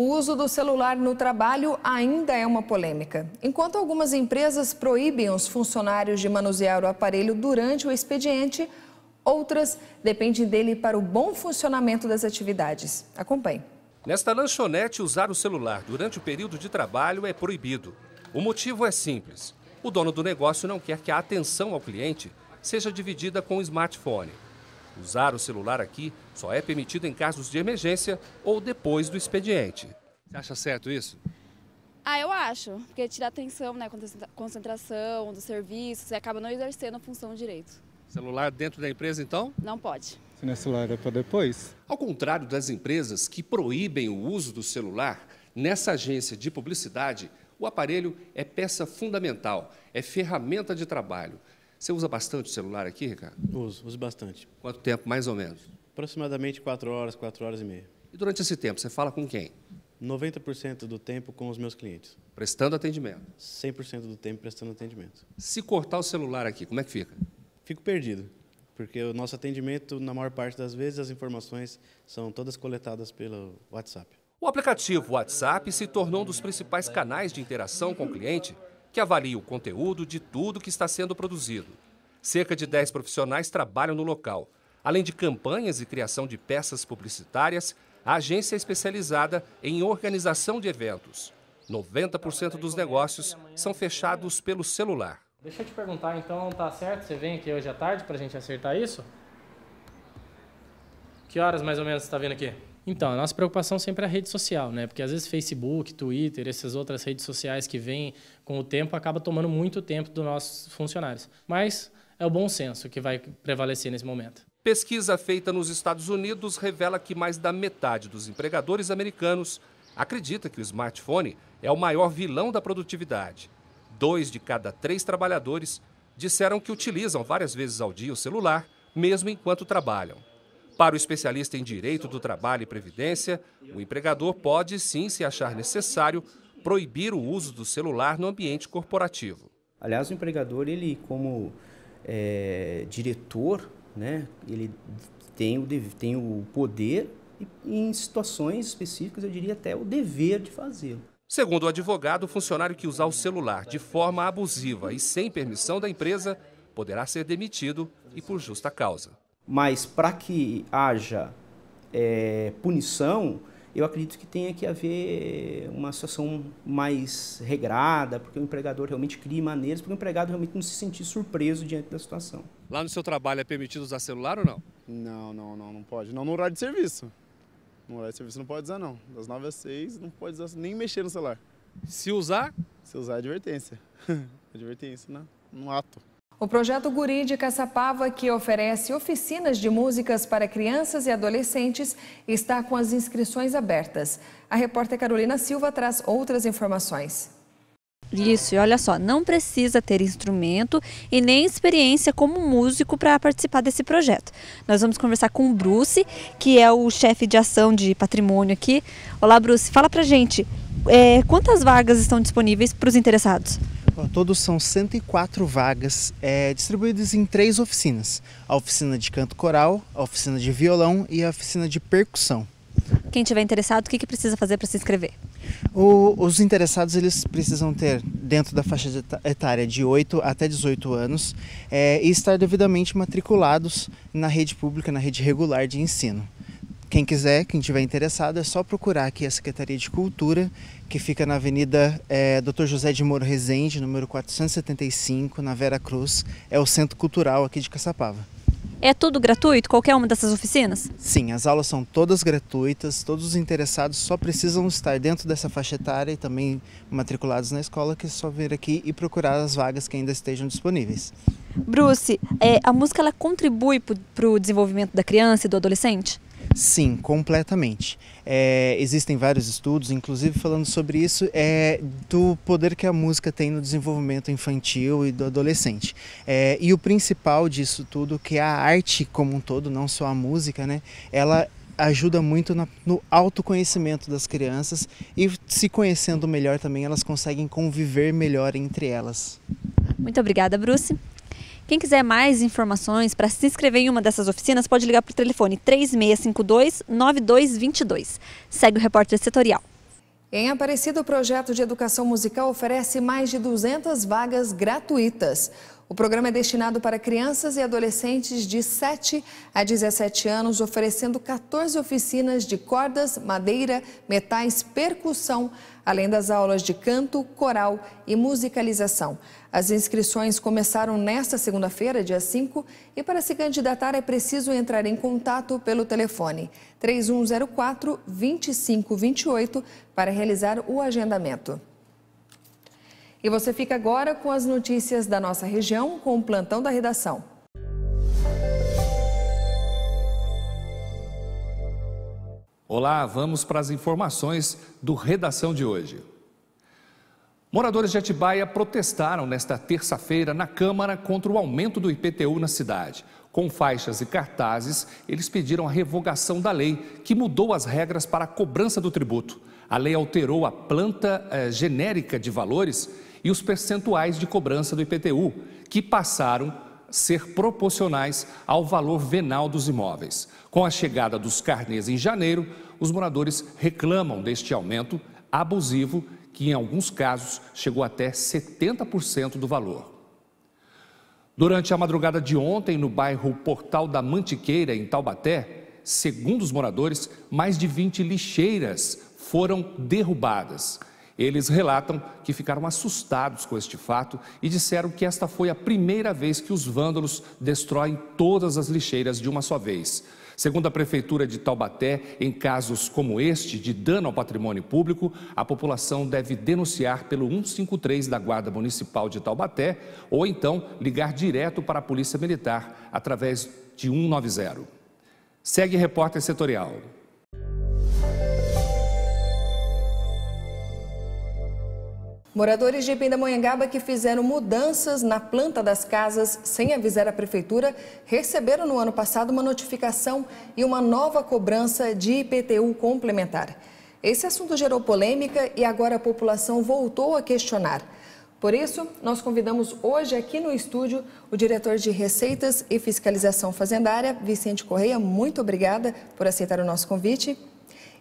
O uso do celular no trabalho ainda é uma polêmica. Enquanto algumas empresas proíbem os funcionários de manusear o aparelho durante o expediente, outras dependem dele para o bom funcionamento das atividades. Acompanhe. Nesta lanchonete, usar o celular durante o período de trabalho é proibido. O motivo é simples: o dono do negócio não quer que a atenção ao cliente seja dividida com o smartphone. Usar o celular aqui só é permitido em casos de emergência ou depois do expediente. Você acha certo isso? Ah, eu acho, porque tira atenção, né, concentração dos serviços e acaba não exercendo a função direito. Celular dentro da empresa, então? Não pode. Se não é celular, é para depois. Ao contrário das empresas que proíbem o uso do celular, nessa agência de publicidade, o aparelho é peça fundamental, é ferramenta de trabalho. Você usa bastante o celular aqui, Ricardo? Uso, uso bastante. Quanto tempo, mais ou menos? Aproximadamente 4 horas, 4 horas e meia. E durante esse tempo, você fala com quem? 90% do tempo com os meus clientes. Prestando atendimento? 100% do tempo prestando atendimento. Se cortar o celular aqui, como é que fica? Fico perdido, porque o nosso atendimento, na maior parte das vezes, as informações são todas coletadas pelo WhatsApp. O aplicativo WhatsApp se tornou um dos principais canais de interação com o cliente que avalia o conteúdo de tudo que está sendo produzido. Cerca de 10 profissionais trabalham no local. Além de campanhas e criação de peças publicitárias, a agência é especializada em organização de eventos. 90% dos negócios são fechados pelo celular. Deixa eu te perguntar, então, tá certo? Você vem aqui hoje à tarde para a gente acertar isso? Que horas mais ou menos você está vindo aqui? Então, a nossa preocupação sempre é a rede social, né? Porque às vezes Facebook, Twitter, essas outras redes sociais que vêm com o tempo, acaba tomando muito tempo dos nossos funcionários. Mas é o bom senso que vai prevalecer nesse momento. Pesquisa feita nos Estados Unidos revela que mais da metade dos empregadores americanos acredita que o smartphone é o maior vilão da produtividade. Dois de cada três trabalhadores disseram que utilizam várias vezes ao dia o celular, mesmo enquanto trabalham. Para o especialista em direito do trabalho e previdência, o empregador pode sim, se achar necessário, proibir o uso do celular no ambiente corporativo. Aliás, o empregador, ele como é, diretor, né, ele tem o, tem o poder e em situações específicas, eu diria até o dever de fazê-lo. Segundo o advogado, o funcionário que usar o celular de forma abusiva e sem permissão da empresa poderá ser demitido e por justa causa. Mas para que haja é, punição, eu acredito que tenha que haver uma situação mais regrada, porque o empregador realmente cria maneiras, porque o empregado realmente não se sentir surpreso diante da situação. Lá no seu trabalho é permitido usar celular ou não? Não, não, não, não pode. Não no horário de serviço. No horário de serviço não pode usar, não. Das 9 às 6 não pode usar, nem mexer no celular. Se usar? Se usar é advertência. advertência, né? No ato. O projeto Guri de Caçapava, que oferece oficinas de músicas para crianças e adolescentes, está com as inscrições abertas. A repórter Carolina Silva traz outras informações. Isso, e olha só, não precisa ter instrumento e nem experiência como músico para participar desse projeto. Nós vamos conversar com o Bruce, que é o chefe de ação de patrimônio aqui. Olá, Bruce, fala pra gente, é, quantas vagas estão disponíveis para os interessados? Todos são 104 vagas é, distribuídas em três oficinas: a oficina de canto coral, a oficina de violão e a oficina de percussão. Quem tiver interessado, o que, que precisa fazer para se inscrever? O, os interessados eles precisam ter dentro da faixa etária de 8 até 18 anos é, e estar devidamente matriculados na rede pública, na rede regular de ensino. Quem quiser, quem tiver interessado, é só procurar aqui a Secretaria de Cultura, que fica na Avenida é, Dr. José de Moro Rezende, número 475, na Vera Cruz. É o centro cultural aqui de Caçapava. É tudo gratuito, qualquer uma dessas oficinas? Sim, as aulas são todas gratuitas, todos os interessados só precisam estar dentro dessa faixa etária e também matriculados na escola, que é só vir aqui e procurar as vagas que ainda estejam disponíveis. Bruce, é, a música ela contribui para o desenvolvimento da criança e do adolescente? Sim, completamente. É, existem vários estudos, inclusive falando sobre isso, é, do poder que a música tem no desenvolvimento infantil e do adolescente. É, e o principal disso tudo, que a arte como um todo, não só a música, né, ela ajuda muito na, no autoconhecimento das crianças e se conhecendo melhor também, elas conseguem conviver melhor entre elas. Muito obrigada, Bruce. Quem quiser mais informações para se inscrever em uma dessas oficinas, pode ligar para o telefone 3652-9222. Segue o repórter setorial. Em Aparecida, o projeto de educação musical oferece mais de 200 vagas gratuitas. O programa é destinado para crianças e adolescentes de 7 a 17 anos, oferecendo 14 oficinas de cordas, madeira, metais, percussão, além das aulas de canto, coral e musicalização. As inscrições começaram nesta segunda-feira, dia 5, e para se candidatar é preciso entrar em contato pelo telefone 3104 2528 para realizar o agendamento. E você fica agora com as notícias da nossa região com o plantão da redação. Olá, vamos para as informações do Redação de hoje. Moradores de Atibaia protestaram nesta terça-feira na Câmara contra o aumento do IPTU na cidade. Com faixas e cartazes, eles pediram a revogação da lei, que mudou as regras para a cobrança do tributo. A lei alterou a planta eh, genérica de valores e os percentuais de cobrança do IPTU, que passaram a ser proporcionais ao valor venal dos imóveis. Com a chegada dos carnês em janeiro, os moradores reclamam deste aumento abusivo, que em alguns casos chegou até 70% do valor. Durante a madrugada de ontem, no bairro Portal da Mantiqueira, em Taubaté, segundo os moradores, mais de 20 lixeiras foram derrubadas. Eles relatam que ficaram assustados com este fato e disseram que esta foi a primeira vez que os vândalos destroem todas as lixeiras de uma só vez. Segundo a Prefeitura de Taubaté, em casos como este de dano ao patrimônio público, a população deve denunciar pelo 153 da Guarda Municipal de Taubaté ou então ligar direto para a Polícia Militar através de 190. Segue repórter setorial. Moradores de Pindamonhangaba que fizeram mudanças na planta das casas sem avisar a prefeitura receberam no ano passado uma notificação e uma nova cobrança de IPTU complementar. Esse assunto gerou polêmica e agora a população voltou a questionar. Por isso, nós convidamos hoje aqui no estúdio o diretor de Receitas e Fiscalização Fazendária, Vicente Correia. Muito obrigada por aceitar o nosso convite.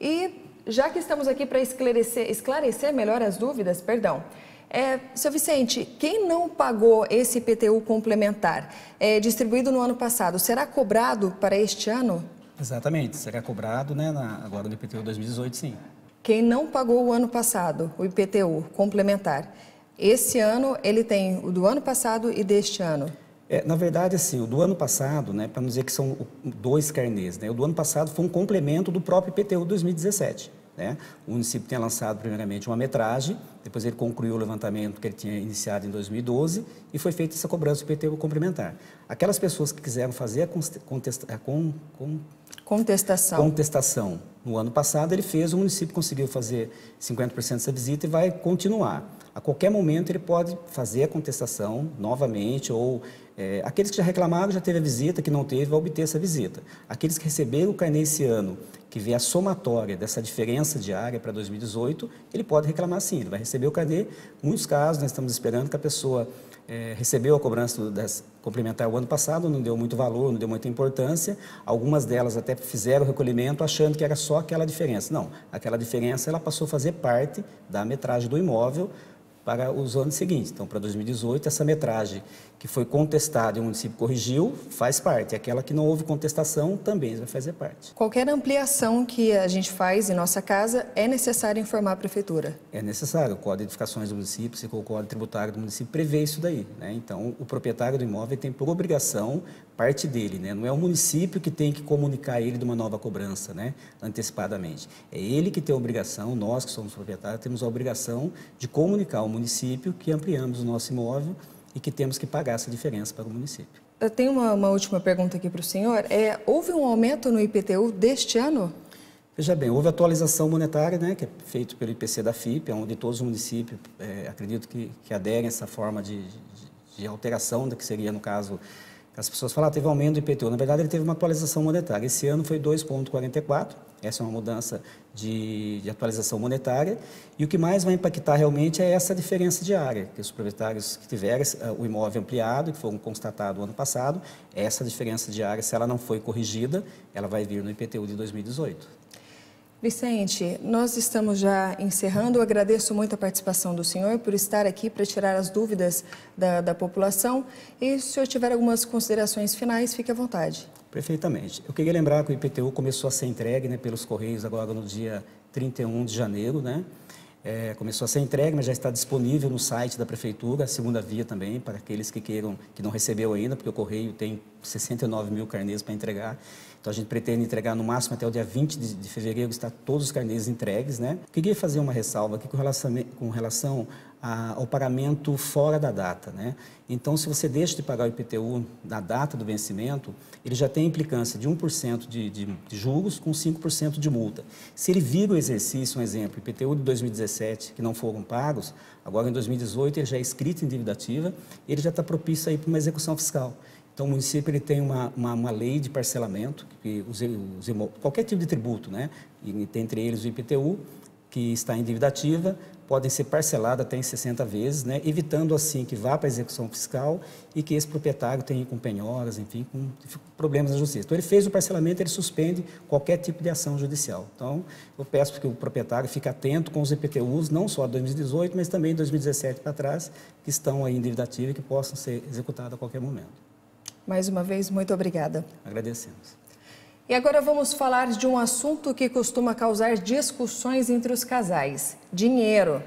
E já que estamos aqui para esclarecer, esclarecer melhor as dúvidas, perdão. É, seu Vicente, quem não pagou esse IPTU complementar é, distribuído no ano passado, será cobrado para este ano? Exatamente, será cobrado né, na, agora no IPTU 2018, sim. Quem não pagou o ano passado o IPTU complementar, esse ano ele tem o do ano passado e deste ano? É, na verdade, assim, o do ano passado, né, para não dizer que são dois carnês, né, o do ano passado foi um complemento do próprio IPTU 2017. Né? O município tinha lançado primeiramente uma metragem, depois ele concluiu o levantamento que ele tinha iniciado em 2012 e foi feita essa cobrança do IPTU complementar. Aquelas pessoas que quiseram fazer a, contesta a con con contestação. contestação no ano passado ele fez, o município conseguiu fazer 50% dessa visita e vai continuar. A qualquer momento ele pode fazer a contestação novamente ou é, aqueles que já reclamaram, já teve a visita, que não teve, vai obter essa visita. Aqueles que receberam o carnê esse ano, que vê a somatória dessa diferença diária para 2018, ele pode reclamar sim, ele vai receber o carnê. Muitos casos nós estamos esperando que a pessoa é, recebeu a cobrança das, complementar o ano passado, não deu muito valor, não deu muita importância. Algumas delas até fizeram o recolhimento achando que era só aquela diferença. Não, aquela diferença ela passou a fazer parte da metragem do imóvel, para os anos seguintes. Então, para 2018, essa metragem que foi contestada e o município corrigiu, faz parte. Aquela que não houve contestação também vai fazer parte. Qualquer ampliação que a gente faz em nossa casa, é necessário informar a prefeitura? É necessário. O Código de Edificações do município, o Código Tributário do município prevê isso daí. Né? Então, o proprietário do imóvel tem por obrigação parte dele. Né? Não é o município que tem que comunicar ele de uma nova cobrança né? antecipadamente. É ele que tem a obrigação, nós que somos proprietários, temos a obrigação de comunicar o município que ampliamos o nosso imóvel e que temos que pagar essa diferença para o município. Eu tenho uma, uma última pergunta aqui para o senhor. É, houve um aumento no IPTU deste ano? Veja bem, houve atualização monetária, né, que é feito pelo IPC da FIP, é onde todos os municípios, é, acredito que, que aderem a essa forma de, de, de alteração, que seria, no caso, as pessoas falam, ah, teve aumento do IPTU. Na verdade, ele teve uma atualização monetária. Esse ano foi 2,44, essa é uma mudança de, de, atualização monetária. E o que mais vai impactar realmente é essa diferença de área que os proprietários que tiveram eh, o imóvel ampliado, que foram constatados ano passado, essa diferença de área se ela não foi corrigida, ela vai vir no IPTU de 2018. Vicente, nós estamos já encerrando. Eu agradeço muito a participação do senhor por estar aqui para tirar as dúvidas da, da população. E se o senhor tiver algumas considerações finais, fique à vontade. Perfeitamente. Eu queria lembrar que o IPTU começou a ser entregue né, pelos Correios agora no dia 31 de janeiro, né? É, começou a ser entregue, mas já está disponível no site da Prefeitura, a segunda via também, para aqueles que queiram, que não recebeu ainda, porque o Correio tem 69 mil carnês para entregar. Então, a gente pretende entregar no máximo até o dia 20 de, de fevereiro, está todos os carnês entregues, né? Queria fazer uma ressalva aqui com relação, com relação a, ao pagamento fora da data. Né? Então, se você deixa de pagar o IPTU na data do vencimento, ele já tem implicância de 1% de, de, de juros com 5% de multa. Se ele vira o exercício, um exemplo, IPTU de 2017, que não foram pagos, agora em 2018 ele já é escrito em dívida ativa, ele já está propício aí para uma execução fiscal. Então, o município ele tem uma, uma, uma lei de parcelamento, que os, os, qualquer tipo de tributo, né? e, entre eles o IPTU, que está em dívida ativa, podem ser parceladas até em 60 vezes, né, evitando assim que vá para a execução fiscal e que esse proprietário tenha com penhoras, enfim, com problemas na justiça. Então, ele fez o parcelamento, ele suspende qualquer tipo de ação judicial. Então, eu peço que o proprietário fique atento com os IPTUs, não só de 2018, mas também de 2017 para trás, que estão aí em dívida ativa e que possam ser executados a qualquer momento. Mais uma vez, muito obrigada. Agradecemos. E agora vamos falar de um assunto que costuma causar discussões entre os casais: dinheiro.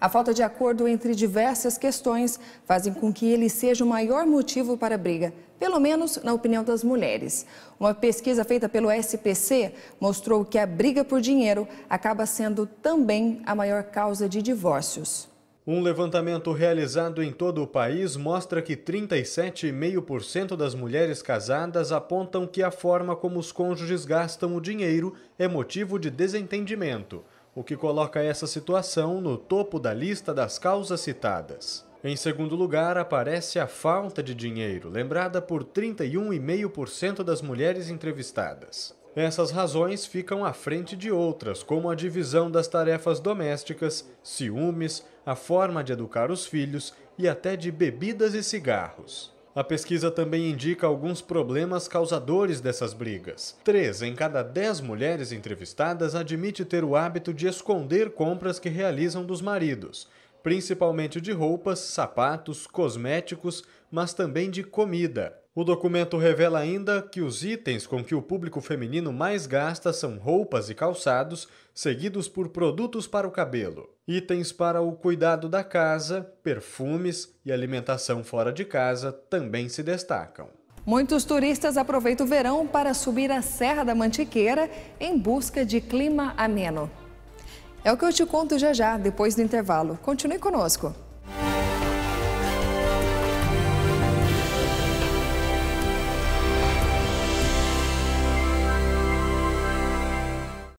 A falta de acordo entre diversas questões fazem com que ele seja o maior motivo para briga, pelo menos na opinião das mulheres. Uma pesquisa feita pelo SPC mostrou que a briga por dinheiro acaba sendo também a maior causa de divórcios. Um levantamento realizado em todo o país mostra que 37,5% das mulheres casadas apontam que a forma como os cônjuges gastam o dinheiro é motivo de desentendimento, o que coloca essa situação no topo da lista das causas citadas. Em segundo lugar, aparece a falta de dinheiro, lembrada por 31,5% das mulheres entrevistadas. Essas razões ficam à frente de outras, como a divisão das tarefas domésticas, ciúmes, a forma de educar os filhos e até de bebidas e cigarros. A pesquisa também indica alguns problemas causadores dessas brigas. Três em cada dez mulheres entrevistadas admite ter o hábito de esconder compras que realizam dos maridos, principalmente de roupas, sapatos, cosméticos, mas também de comida. O documento revela ainda que os itens com que o público feminino mais gasta são roupas e calçados, seguidos por produtos para o cabelo, itens para o cuidado da casa, perfumes e alimentação fora de casa também se destacam. Muitos turistas aproveitam o verão para subir a Serra da Mantiqueira em busca de clima ameno. É o que eu te conto já já, depois do intervalo. Continue conosco.